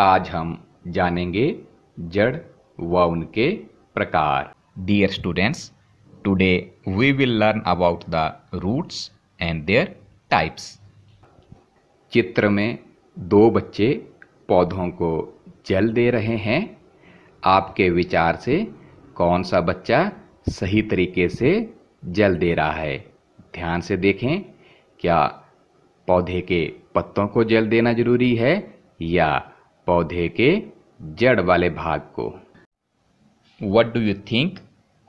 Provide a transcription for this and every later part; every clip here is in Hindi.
आज हम जानेंगे जड़ व उनके प्रकार dear students today we will learn about the roots and their types चित्र में दो बच्चे पौधों को जल दे रहे हैं आपके विचार से कौन सा बच्चा सही तरीके से जल दे रहा है ध्यान से देखें क्या पौधे के पत्तों को जल देना जरूरी है या पौधे के जड़ वाले भाग को what do you think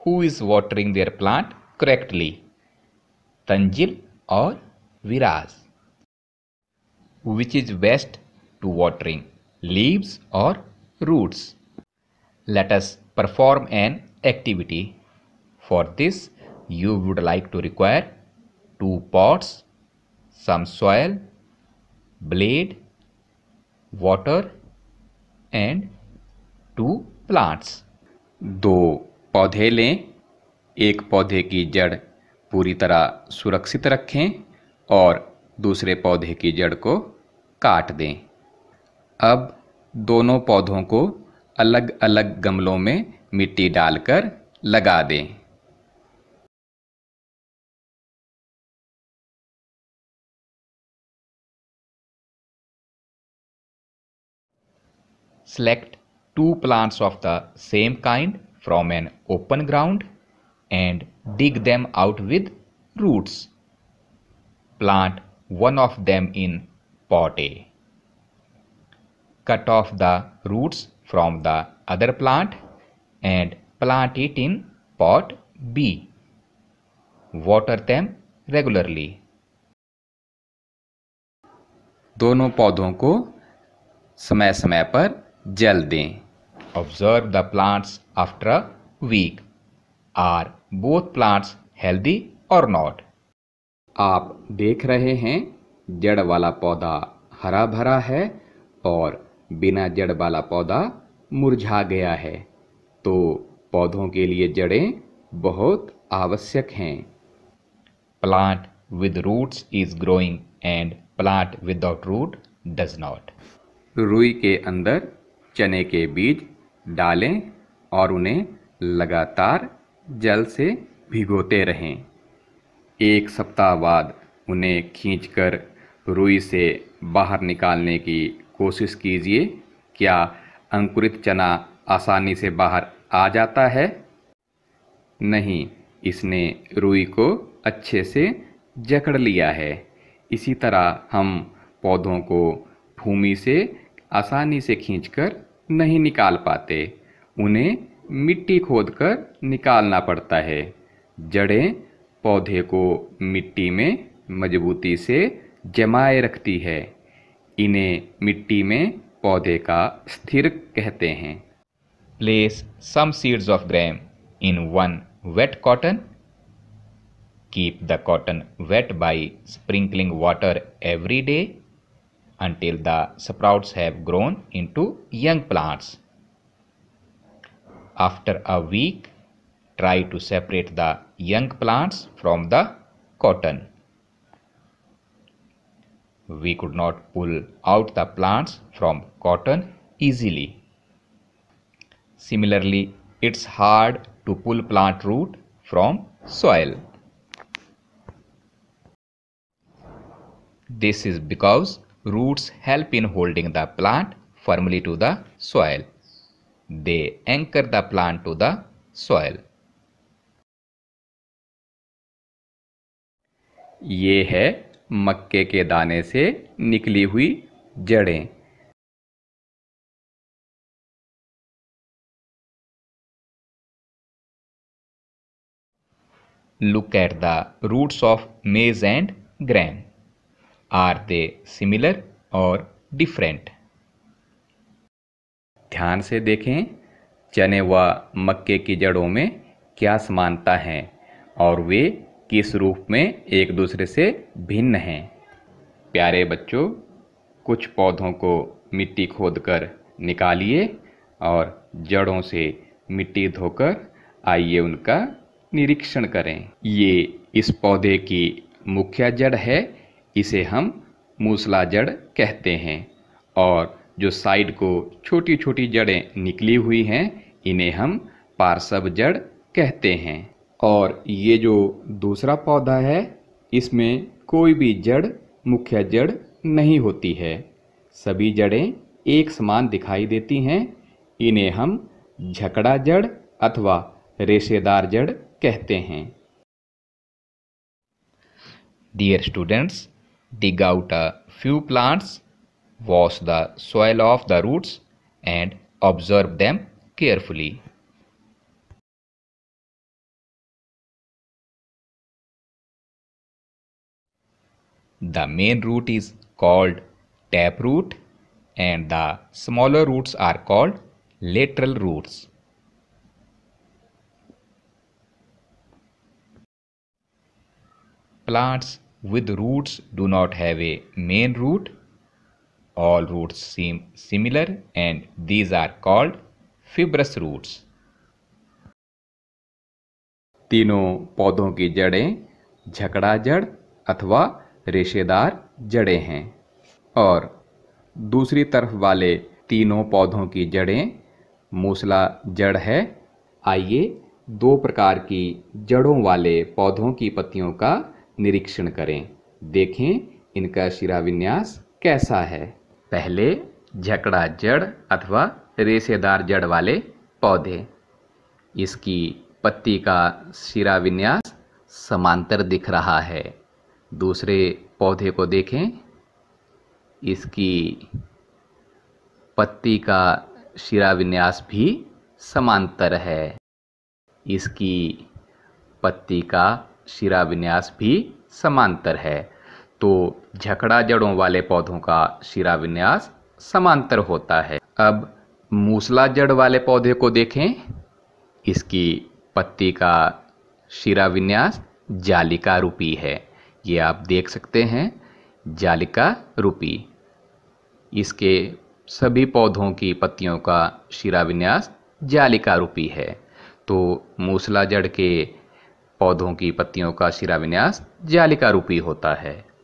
who is watering their plant correctly Tanjil और Viraj which is best to watering leaves और roots let's perform an activity for this you would like to require two pots some soil blade water and two plants दो पौधे लें एक पौधे की जड़ पूरी तरह सुरक्षित रखें और दूसरे पौधे की जड़ को काट दें अब दोनों पौधों को अलग अलग गमलों में मिट्टी डालकर लगा दें select two plants of the same kind from an open ground and dig them out with roots. Plant one of them in pot A. Cut off the roots from the other plant and plant it in pot B. Water them regularly. दोनों पौधों को समय समय पर जल दें observe the plants after a week are both plants healthy और नॉट आप देख रहे हैं जड़ वाला पौधा हरा भरा है और बिना जड़ वाला पौधा मुरझा गया है तो पौधों के लिए जड़ें बहुत आवश्यक हैं plant with roots is growing and plant without root does not रुई के अंदर चने के बीज डालें और उन्हें लगातार जल से भिगोते रहें एक सप्ताह बाद उन्हें खींचकर रुई से बाहर निकालने की कोशिश कीजिए क्या अंकुरित चना आसानी से बाहर आ जाता है नहीं इसने रुई को अच्छे से जकड़ लिया है इसी तरह हम पौधों को भूमि से आसानी से खींचकर नहीं निकाल पाते उन्हें मिट्टी खोदकर निकालना पड़ता है जड़ें पौधे को मिट्टी में मजबूती से जमाए रखती है इन्हें मिट्टी में पौधे का स्थिर कहते हैं place some seeds of gram in one wet cotton keep the cotton wet by sprinkling water every day until the sprouts have grown into young plants. After a week, try to separate the young plants from the cotton. We could not pull out the plants from cotton easily. Similarly, it's hard to pull plant root from soil. This is because Roots help in holding the plant firmly to the soil. They anchor the plant to the soil. ये है मक्के के दाने से निकली हुई जड़ें look at the roots of maize and gram. Are they similar और डिफरेंट ध्यान से देखें चने व मक्के की जड़ों में क्या समानता है और वे किस रूप में एक दूसरे से भिन्न हैं प्यारे बच्चों कुछ पौधों को मिट्टी खोदकर निकालिए और जड़ों से मिट्टी धोकर आइए उनका निरीक्षण करें ये इस पौधे की मुख्य जड़ है इसे हम मूसला जड़ कहते हैं और जो साइड को छोटी छोटी जड़ें निकली हुई हैं इन्हें हम पार्सव जड़ कहते हैं और ये जो दूसरा पौधा है इसमें कोई भी जड़ मुख्य जड़ नहीं होती है सभी जड़ें एक समान दिखाई देती हैं इन्हें हम झकड़ा जड़ अथवा रेशेदार जड़ कहते हैं dear students dig out a few plants, wash the soil off the roots and observe them carefully. The main root is called taproot and the smaller roots are called lateral roots. Plants with roots do not have a main root. All roots seem similar and these are called fibrous roots. तीनों पौधों की जड़ें झकड़ा जड़ अथवा रेशेदार जड़ें हैं और दूसरी तरफ वाले तीनों पौधों की जड़ें मूसला जड़ है आइए दो प्रकार की जड़ों वाले पौधों की पत्तियों का निरीक्षण करें देखें इनका शिराविन्यास कैसा है पहले झकड़ा जड़ अथवा रेशेदार जड़ वाले पौधे इसकी पत्ती का शिराविन्यास समांतर दिख रहा है दूसरे पौधे को देखें इसकी पत्ती का शिराविन्यास भी समांतर है इसकी पत्ती का शिरा विन्यास भी समांतर है तो झकड़ा जड़ों वाले पौधों का शिरा विन्यास समांतर होता है अब मूसला जड़ वाले पौधे को देखें इसकी पत्ती का शिरा विन्यास जालिका रूपी है ये आप देख सकते हैं जालिका रूपी इसके सभी पौधों की पत्तियों का शिरा विन्यास जालिका रूपी है तो मूसला जड़ के पौधों की पत्तियों का शिरा विन्यास जालिका रूपी होता है